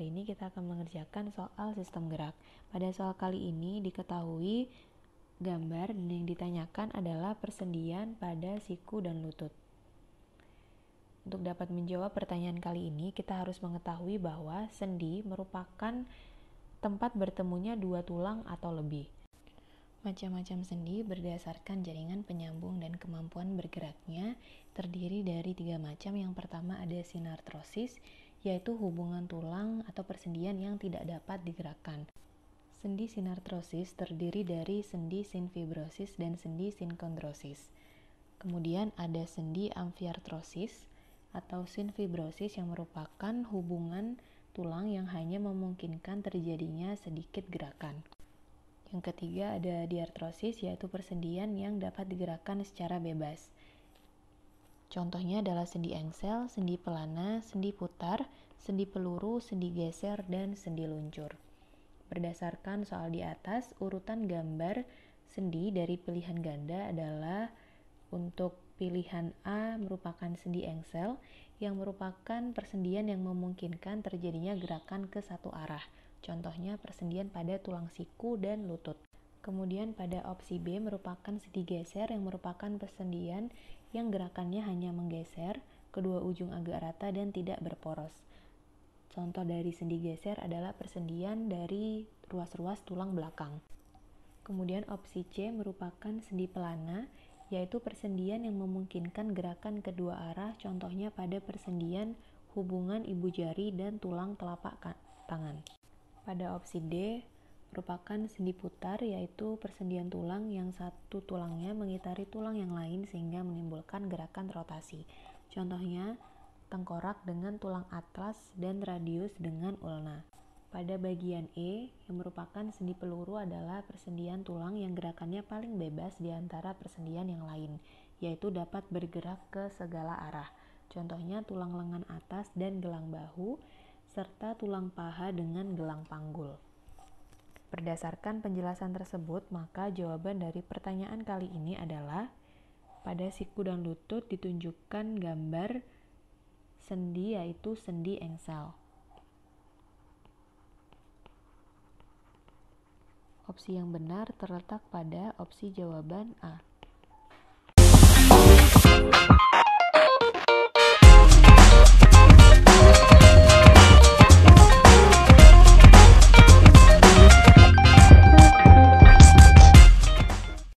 hari ini kita akan mengerjakan soal sistem gerak. Pada soal kali ini diketahui gambar dan yang ditanyakan adalah persendian pada siku dan lutut. Untuk dapat menjawab pertanyaan kali ini, kita harus mengetahui bahwa sendi merupakan tempat bertemunya dua tulang atau lebih. Macam-macam sendi berdasarkan jaringan penyambung dan kemampuan bergeraknya terdiri dari tiga macam. Yang pertama ada sinartrosis, yaitu hubungan tulang atau persendian yang tidak dapat digerakkan. Sendi sinartrosis terdiri dari sendi sinfibrosis dan sendi sinkondrosis. Kemudian ada sendi amfiartrosis atau sinfibrosis yang merupakan hubungan tulang yang hanya memungkinkan terjadinya sedikit gerakan. Yang ketiga ada diartrosis yaitu persendian yang dapat digerakkan secara bebas. Contohnya adalah sendi engsel, sendi pelana, sendi putar, sendi peluru, sendi geser, dan sendi luncur. Berdasarkan soal di atas, urutan gambar sendi dari pilihan ganda adalah untuk pilihan A merupakan sendi engsel yang merupakan persendian yang memungkinkan terjadinya gerakan ke satu arah. Contohnya persendian pada tulang siku dan lutut. Kemudian pada opsi B merupakan sedi geser yang merupakan persendian yang gerakannya hanya menggeser kedua ujung agak rata dan tidak berporos. Contoh dari sendi geser adalah persendian dari ruas-ruas tulang belakang. Kemudian opsi C merupakan sendi pelana, yaitu persendian yang memungkinkan gerakan kedua arah, contohnya pada persendian hubungan ibu jari dan tulang telapak tangan. Pada opsi D, merupakan sendi putar yaitu persendian tulang yang satu tulangnya mengitari tulang yang lain sehingga menimbulkan gerakan rotasi. Contohnya tengkorak dengan tulang atlas dan radius dengan ulna. Pada bagian E yang merupakan sendi peluru adalah persendian tulang yang gerakannya paling bebas di antara persendian yang lain, yaitu dapat bergerak ke segala arah. Contohnya tulang lengan atas dan gelang bahu serta tulang paha dengan gelang panggul. Berdasarkan penjelasan tersebut, maka jawaban dari pertanyaan kali ini adalah pada siku dan lutut ditunjukkan gambar sendi yaitu sendi engsel. Opsi yang benar terletak pada opsi jawaban A.